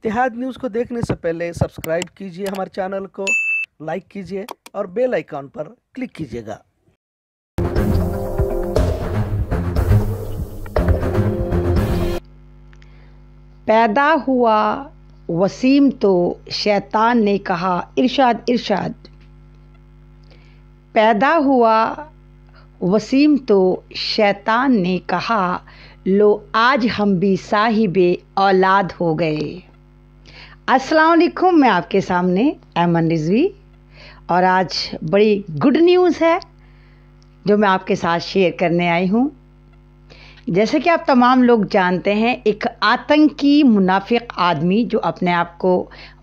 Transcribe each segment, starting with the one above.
इतिहाद news को देखने से पहले सब्सक्राइब कीजिए हमारे चैनल को लाइक कीजिए और बेल आइकॉन पर क्लिक कीजिएगा पैदा हुआ वसीम तो शैतान ने कहा इरशाद इरशाद पैदा हुआ वसीम तो शैतान ने कहा लो आज हम भी साहिब औलाद हो गए अस्सलाम वालेकुम मैं आपके सामने अमन रिजवी और आज बड़ी गुड न्यूज़ है जो मैं आपके साथ शेयर करने आई हूँ जैसे कि आप तमाम लोग जानते हैं एक आतंकी मुनाफिक आदमी जो अपने आप को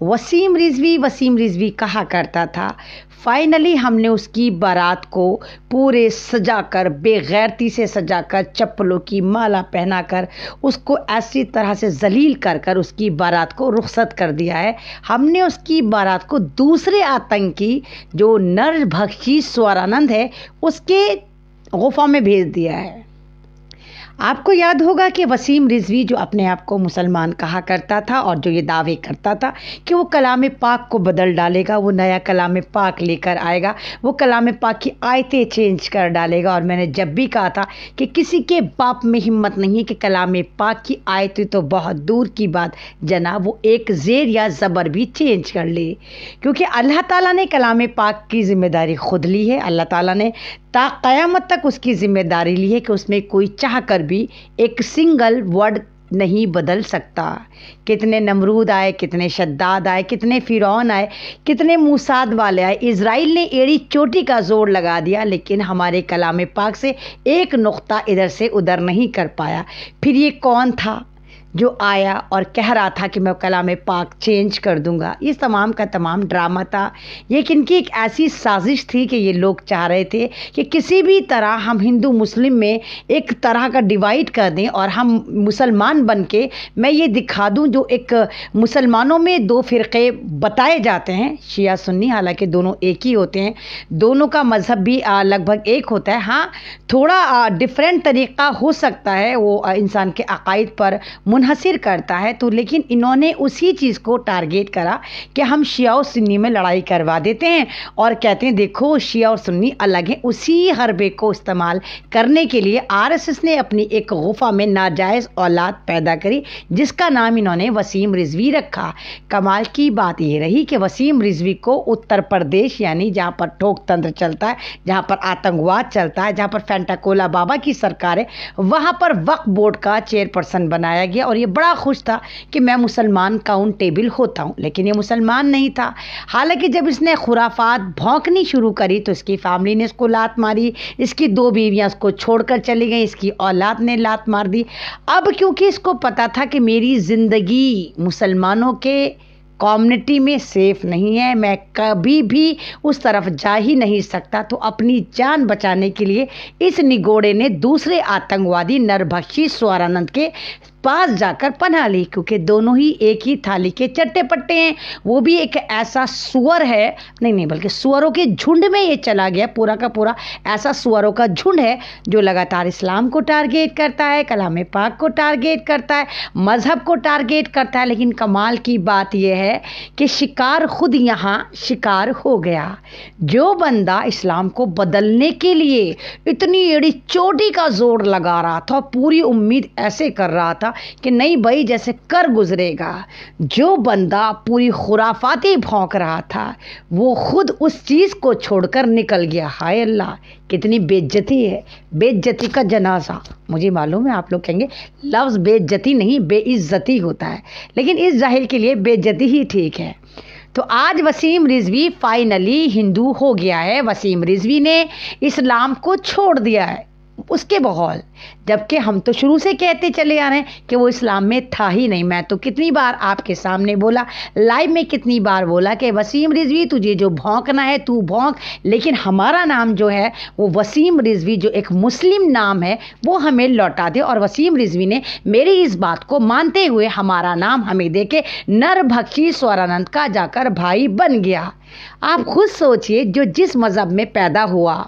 वसीम रिजवी वसीम रिजवी कहा करता था फाइनली हमने उसकी बारात को पूरे सजाकर बेगैरती से सजाकर चप्पलों की माला पहनाकर उसको ऐसी तरह से जलील कर कर उसकी बारात को रुखसत कर दिया है हमने उसकी बारात को दूसरे आतंकी जो नर भक्षी है उसके गुफा में भेज दिया है आपको याद होगा कि वसीम रिजवी जो अपने आप को मुसलमान कहा करता था और जो ये दावे करता था कि वो कलाम पाक को बदल डालेगा वो नया कलाम पाक लेकर आएगा वो कलाम पाक की आयतें चेंज कर डालेगा और मैंने जब भी कहा था कि किसी के बाप में हिम्मत नहीं है कि कलाम पाक की आयतें तो बहुत दूर की बात जना वो एक जेर या ज़बर भी चेंज कर ले क्योंकि अल्लाह ताली ने कलाम पाक की ज़िम्मेदारी खुद ली है अल्लाह तला ने ता क़यामत तक उसकी ज़िम्मेदारी ली है कि उसमें कोई चाह कर भी एक सिंगल वर्ड नहीं बदल सकता कितने नमरूद आए कितने शद्दाद आए कितने फिरौन आए कितने मूसाद वाले आए इसराइल ने एड़ी चोटी का जोर लगा दिया लेकिन हमारे कलाम पाक से एक नुक्ता इधर से उधर नहीं कर पाया फिर ये कौन था जो आया और कह रहा था कि मैं कलाम पाक चेंज कर दूंगा ये तमाम का तमाम ड्रामा था ये इनकी एक ऐसी साजिश थी कि ये लोग चाह रहे थे कि किसी भी तरह हम हिंदू मुस्लिम में एक तरह का डिवाइड कर दें और हम मुसलमान बन के मैं ये दिखा दूं जो एक मुसलमानों में दो फ़िरक़े बताए जाते हैं शिया सुन्नी हालाँकि दोनों एक ही होते हैं दोनों का मज़हब भी लगभग एक होता है हाँ थोड़ा डिफरेंट तरीक़ा हो सकता है वो इंसान के अकायद पर मुन मुनहसर करता है तो लेकिन इन्होंने उसी चीज़ को टारगेट करा कि हम शिया और सुन्नी में लड़ाई करवा देते हैं और कहते हैं देखो शिया और सुन्नी अलग हैं उसी हरबे को इस्तेमाल करने के लिए आरएसएस ने अपनी एक गुफा में नाजायज़ औलाद पैदा करी जिसका नाम इन्होंने वसीम रिजवी रखा कमाल की बात यह रही कि वसीम रिजवी को उत्तर प्रदेश यानी जहाँ पर ठोक तंत्र चलता है जहाँ पर आतंकवाद चलता है जहाँ पर फैंटाकोला बाबा की सरकार है वहाँ पर वक्फ बोर्ड का चेयरपर्सन बनाया गया और और ये बड़ा खुश था कि मैं मुसलमान काउंटेबल होता हूँ लेकिन ये मुसलमान नहीं था हालांकि जब इसने खुराफात भौंकनी शुरू करी तो इसकी फैमिली ने इसको लात मारी इसकी दो बीवियाँ इसको छोड़कर चली गई इसकी औलाद ने लात मार दी अब क्योंकि इसको पता था कि मेरी ज़िंदगी मुसलमानों के कम्युनिटी में सेफ नहीं है मैं कभी भी उस तरफ जा ही नहीं सकता तो अपनी जान बचाने के लिए इस निगोड़े ने दूसरे आतंकवादी नरभक्षी स्वरानंद के पास जाकर पना ली क्योंकि दोनों ही एक ही थाली के चट्टे पट्टे हैं वो भी एक ऐसा सुअर है नहीं नहीं बल्कि सुअरों के झुंड में ये चला गया पूरा का पूरा ऐसा सुअरों का झुंड है जो लगातार इस्लाम को टारगेट करता है कलाम पाक को टारगेट करता है मज़हब को टारगेट करता है लेकिन कमाल की बात यह है कि शिकार खुद यहाँ शिकार हो गया जो बंदा इस्लाम को बदलने के लिए इतनी एड़ी चोटी का जोर लगा रहा था पूरी उम्मीद ऐसे कर रहा था कि नहीं भाई जैसे कर गुजरेगा जो बंदा पूरी खुराफाती भौंक रहा था वो खुद उस चीज़ को छोड़कर निकल गया हाय अल्लाह कितनी बेज्जती है बेज्जती का जनाजा मुझे मालूम है आप लोग कहेंगे लफ्ज़ बेज्जती नहीं बेइज्जती होता है लेकिन इस जाहिर के लिए बेज्जती ही ठीक है तो आज वसीम रिजवी फाइनली हिंदू हो गया है वसीम रिजवी ने इस्लाम को छोड़ दिया है उसके बहौल जबकि हम तो शुरू से कहते चले आ रहे हैं कि वो इस्लाम में था ही नहीं मैं तो कितनी बार आपके सामने बोला लाइव में कितनी बार बोला कि वसीम रिजवी तुझे जो भौंकना है तू भौंक लेकिन हमारा नाम जो है वो वसीम रिजवी जो एक मुस्लिम नाम है वो हमें लौटा दे और वसीम रिजवी ने मेरी इस बात को मानते हुए हमारा नाम हमें दे के नरभक्शी स्वरानंद का जाकर भाई बन गया आप खुद सोचिए जो जिस मज़हब में पैदा हुआ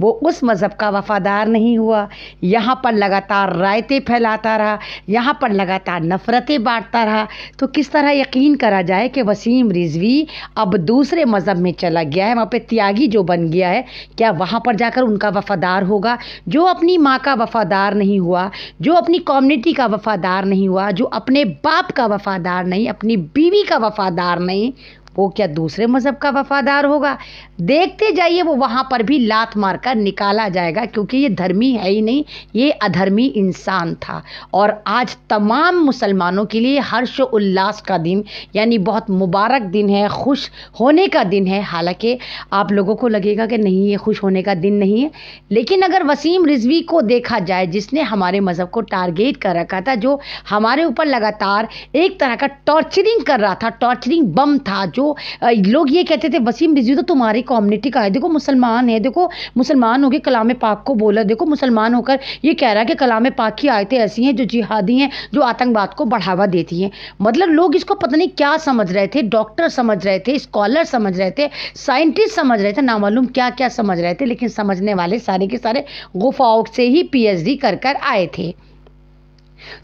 वो उस मज़हब का वफ़ादार नहीं हुआ यहाँ पर लगातार रायते फैलाता रहा यहाँ पर लगातार नफ़रतें बांटता रहा तो किस तरह यकीन करा जाए कि वसीम रिजवी अब दूसरे मज़हब में चला गया है वहाँ पे त्यागी जो बन गया है क्या वहाँ पर जाकर उनका वफ़ादार होगा जो अपनी माँ का वफ़ादार नहीं हुआ जो अपनी कम्युनिटी का वफ़ादार नहीं हुआ जो अपने बाप का वफ़ादार नहीं अपनी बीवी का वफ़ादार नहीं वो क्या दूसरे मज़हब का वफादार होगा देखते जाइए वो वहाँ पर भी लात मार कर निकाला जाएगा क्योंकि ये धर्मी है ही नहीं ये अधर्मी इंसान था और आज तमाम मुसलमानों के लिए हर्ष उल्लास का दिन यानी बहुत मुबारक दिन है खुश होने का दिन है हालांकि आप लोगों को लगेगा कि नहीं ये खुश होने का दिन नहीं है लेकिन अगर वसीम रिजवी को देखा जाए जिसने हमारे मज़हब को टारगेट कर रखा था जो हमारे ऊपर लगातार एक तरह का टॉर्चरिंग कर रहा था टॉर्चरिंग बम था जो जो लोग ये कहते थे वसीम रिजवी तो तुम्हारी कम्युनिटी का है देखो मुसलमान है देखो मुसलमान होकर कलाम पाक को बोला देखो मुसलमान होकर ये कह रहा है कि कलाम पाक की आयतें ऐसी हैं जो जिहादी हैं जो आतंकवाद को बढ़ावा देती हैं मतलब लोग इसको पता नहीं क्या समझ रहे थे डॉक्टर समझ रहे थे स्कॉलर समझ रहे थे साइंटिस्ट समझ रहे थे नामालूम क्या क्या समझ रहे थे लेकिन समझने वाले सारे के सारे गुफाओं से ही पीएचडी कर कर आए थे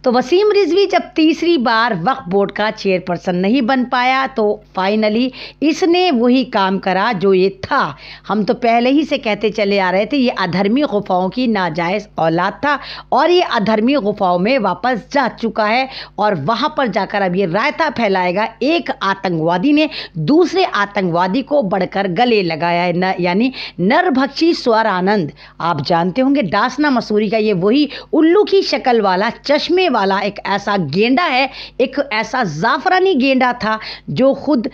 तो वसीम रिजवी जब तीसरी बार वक्फ बोर्ड का चेयरपर्सन नहीं बन पाया तो फाइनली इसने वही काम करा जो ये था हम तो पहले ही से कहते चले आ रहे थे ये अधर्मी गुफाओं की नाजायज़ औलाद था और ये अधर्मी गुफाओं में वापस जा चुका है और वहाँ पर जाकर अब ये रायता फैलाएगा एक आतंकवादी ने दूसरे आतंकवादी को बढ़कर गले लगाया है न यानी नरभक्षी स्वर आनंद आप जानते होंगे डासना मसूरी का ये वही उल्लू की शक्ल वाला चश्म चश्मे वाला एक ऐसा गेंडा है एक ऐसा ज़ाफ़रानी गेंडा था जो खुद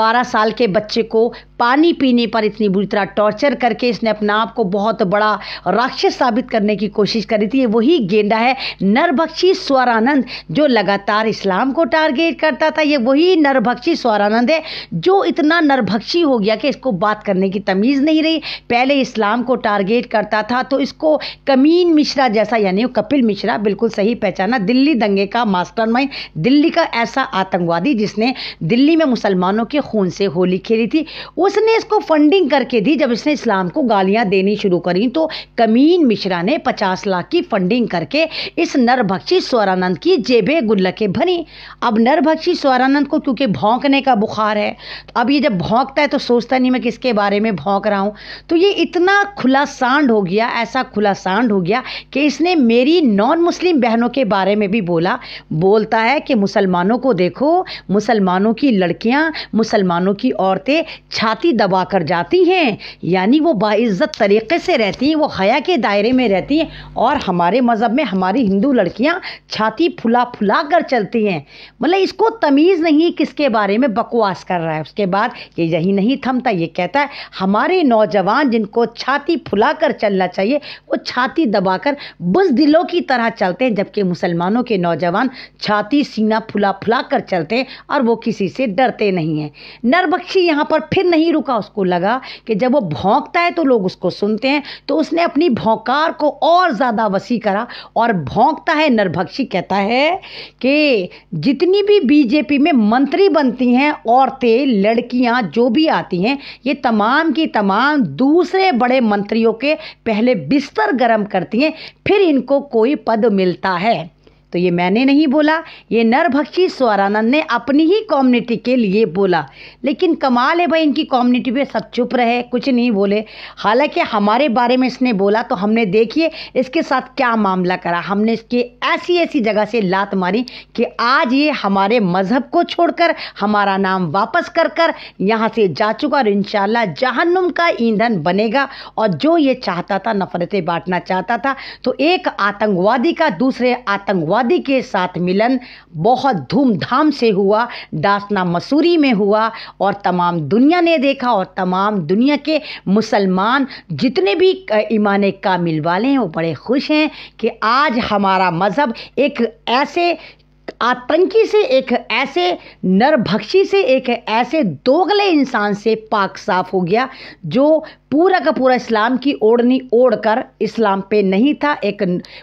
बारह साल के बच्चे को पानी पीने पर इतनी बुरी तरह टॉर्चर करके इसने अपने आप को बहुत बड़ा राक्षस साबित करने की कोशिश करी थी वही गेंडा है नरभक्षी स्वरानंद जो लगातार इस्लाम को टारगेट करता था ये वही नरभक्षी स्वरानंद है जो इतना नरभक्षी हो गया कि इसको बात करने की तमीज़ नहीं रही पहले इस्लाम को टारगेट करता था तो इसको कमीन मिश्रा जैसा यानी कपिल मिश्रा बिल्कुल सही पहचाना दिल्ली दंगे का मास्टर दिल्ली का ऐसा आतंकवादी जिसने दिल्ली में मुसलमानों के खून से होली खेली थी उसने इसको फंडिंग करके दी जब इसने इस्लाम को गालियां देनी शुरू करी तो कमीन मिश्रा ने पचास लाख की फंडिंग करके इस नरभक्षी स्वरानंद की जेबे गुल्लके भरी अब नरभक्षी स्वरानंद को क्योंकि भौंकने का बुखार है तो अब ये जब भौंकता है तो सोचता नहीं मैं किसके बारे में भौंक रहा हूँ तो ये इतना खुला सांड हो गया ऐसा खुला सांड हो गया कि इसने मेरी नॉन मुस्लिम बहनों के बारे में भी बोला बोलता है कि मुसलमानों को देखो मुसलमानों की लड़कियाँ मुसलमानों की औरतें छात्र छाती दबा कर जाती हैं यानी वो बाइज़्ज़त तरीक़े से रहती हैं वो हया के दायरे में रहती हैं और हमारे मज़हब में हमारी हिंदू लड़कियां छाती फुला फुला कर चलती हैं मतलब इसको तमीज़ नहीं किसके बारे में बकवास कर रहा है उसके बाद ये यही नहीं थमता ये कहता है हमारे नौजवान जिनको छाती फुला कर चलना चाहिए वो छाती दबा कर दिलों की तरह चलते हैं जबकि मुसलमानों के नौजवान छाती सीना फुला फुला कर चलते हैं और वो किसी से डरते नहीं हैं नरबख्शी यहाँ पर फिर नहीं नहीं रुका उसको लगा कि जब वो भौंकता है तो लोग उसको सुनते हैं तो उसने अपनी भौकार को और ज़्यादा वसी करा और भौंकता है नरभक्षी कहता है कि जितनी भी बीजेपी में मंत्री बनती हैं औरतें लड़कियां जो भी आती हैं ये तमाम की तमाम दूसरे बड़े मंत्रियों के पहले बिस्तर गर्म करती हैं फिर इनको कोई पद मिलता है तो ये मैंने नहीं बोला ये नरभक्षी स्वरानंद ने अपनी ही कम्युनिटी के लिए बोला लेकिन कमाल है भाई इनकी कम्युनिटी पे सब चुप रहे कुछ नहीं बोले हालांकि हमारे बारे में इसने बोला तो हमने देखिए इसके साथ क्या मामला करा हमने इसके ऐसी ऐसी जगह से लात मारी कि आज ये हमारे मज़हब को छोड़कर हमारा नाम वापस कर कर यहाँ से जा चुका और इन जहन्नुम का ईंधन बनेगा और जो ये चाहता था नफरतें बांटना चाहता था तो एक आतंकवादी का दूसरे आतंकवादी माओवादी के साथ मिलन बहुत धूमधाम से हुआ दासना मसूरी में हुआ और तमाम दुनिया ने देखा और तमाम दुनिया के मुसलमान जितने भी ईमान कामिल वाले हैं वो बड़े खुश हैं कि आज हमारा मज़हब एक ऐसे आतंकी से एक ऐसे नरभक्षी से एक ऐसे दोगले इंसान से पाक साफ हो गया जो पूरा का पूरा इस्लाम की ओढ़नी ओढ़ कर इस्लाम पे नहीं था एक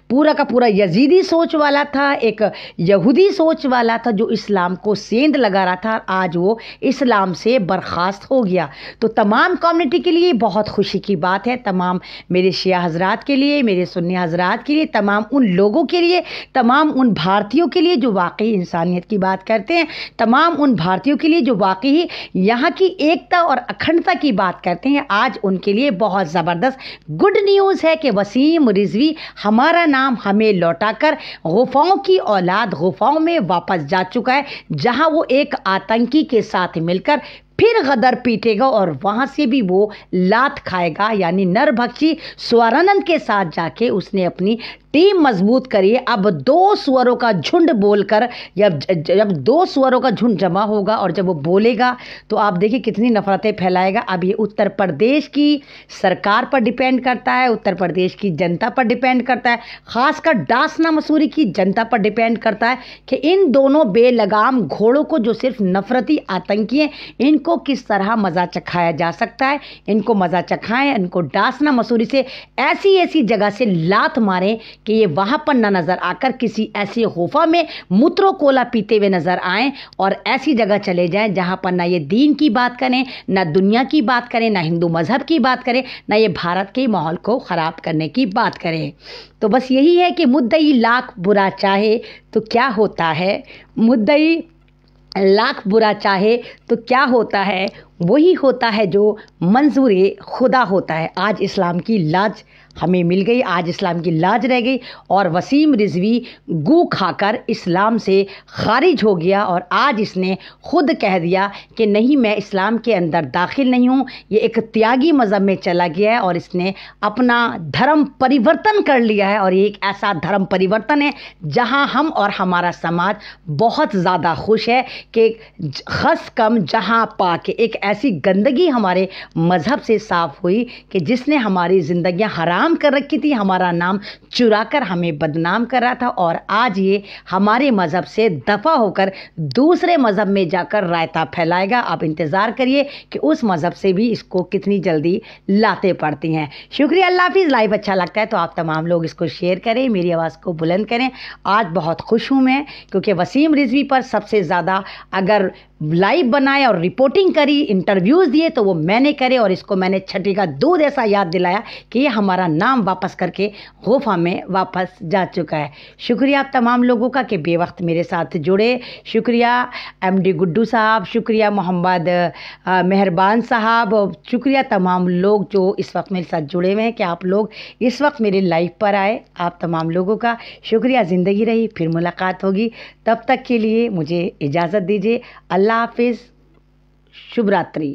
पूरा का पूरा यजीदी सोच वाला था एक यहूदी सोच वाला था जो इस्लाम को सेंध लगा रहा था आज वो इस्लाम से बर्खास्त हो गया तो तमाम कम्युनिटी के लिए बहुत खुशी की बात है तमाम मेरे शिया हजरात के लिए मेरे सुन्नी हजरात के लिए तमाम उन लोगों के लिए तमाम उन भारतीयों के लिए जो वाकई इंसानियत की बात करते हैं तमाम उन भारतीयों के लिए जो वाकई यहाँ की एकता और अखंडता की बात करते हैं आज उन उनके लिए बहुत ज़बरदस्त गुड न्यूज़ है कि वसीम रिजवी हमारा नाम हमें लौटाकर गुफाओं की औलाद गुफाओं में वापस जा चुका है जहां वो एक आतंकी के साथ मिलकर फिर गदर पीटेगा और वहाँ से भी वो लात खाएगा यानी नरभक्षी स्वरानंद के साथ जाके उसने अपनी टीम मजबूत करिए अब दो स्वरों का झुंड बोलकर जब जब दो स्वरों का झुंड जमा होगा और जब वो बोलेगा तो आप देखिए कितनी नफरतें फैलाएगा अब ये उत्तर प्रदेश की सरकार पर डिपेंड करता है उत्तर प्रदेश की जनता पर डिपेंड करता है खासकर डासना मसूरी की जनता पर डिपेंड करता है कि इन दोनों बेलगाम घोड़ों को जो सिर्फ नफरती आतंकी हैं इनको इनको किस तरह मज़ा चखाया जा सकता है इनको मज़ा चखाएं इनको डासना मसूरी से ऐसी ऐसी जगह से लात मारें कि ये वहाँ पर ना नज़र आकर किसी ऐसी गुफा में मूत्रो कोला पीते हुए नज़र आएँ और ऐसी जगह चले जाएँ जहाँ पर ना ये दीन की बात करें ना दुनिया की बात करें ना हिंदू मज़हब की बात करें ना ये भारत के माहौल को ख़राब करने की बात करें तो बस यही है कि मुद्दई लाख बुरा चाहे तो क्या होता है मुद्दई लाख बुरा चाहे तो क्या होता है वही होता है जो मंजूर खुदा होता है आज इस्लाम की लाज हमें मिल गई आज इस्लाम की लाज रह गई और वसीम रिजवी गु खाकर इस्लाम से खारिज हो गया और आज इसने खुद कह दिया कि नहीं मैं इस्लाम के अंदर दाखिल नहीं हूँ ये एक त्यागी मज़हब में चला गया है और इसने अपना धर्म परिवर्तन कर लिया है और ये एक ऐसा धर्म परिवर्तन है जहाँ हम और हमारा समाज बहुत ज़्यादा खुश है कि खस कम जहाँ पा के एक ऐसी गंदगी हमारे मज़हब से साफ़ हुई कि जिसने हमारी ज़िंदियाँ हराम बदनाम कर रखी थी हमारा नाम चुरा कर हमें बदनाम कर रहा था और आज ये हमारे मज़हब से दफ़ा होकर दूसरे मज़हब में जाकर रायता फैलाएगा आप इंतज़ार करिए कि उस मज़हब से भी इसको कितनी जल्दी लाते पड़ती हैं शुक्रिया अल्लाह हाफिज़ लाइव अच्छा लगता है तो आप तमाम लोग इसको शेयर करें मेरी आवाज़ को बुलंद करें आज बहुत खुश हूँ मैं क्योंकि वसीम रिजवी पर सबसे ज़्यादा अगर लाइव बनाए और रिपोर्टिंग करी इंटरव्यूज़ दिए तो वो मैंने करे और इसको मैंने छठी का दूध ऐसा याद दिलाया कि ये हमारा नाम वापस करके गोफा में वापस जा चुका है शुक्रिया आप तमाम लोगों का कि बेवक्त मेरे साथ जुड़े शुक्रिया एम डी गुड्डू साहब शुक्रिया मोहम्मद मेहरबान साहब शुक्रिया तमाम लोग जो इस वक्त मेरे साथ जुड़े हुए हैं कि आप लोग इस वक्त मेरे लाइव पर आए आप तमाम लोगों का शुक्रिया ज़िंदगी रही फिर मुलाकात होगी तब तक के लिए मुझे इजाज़त दीजिए अल्लाह अल्लाह हाफिज़ शुभ रात्रि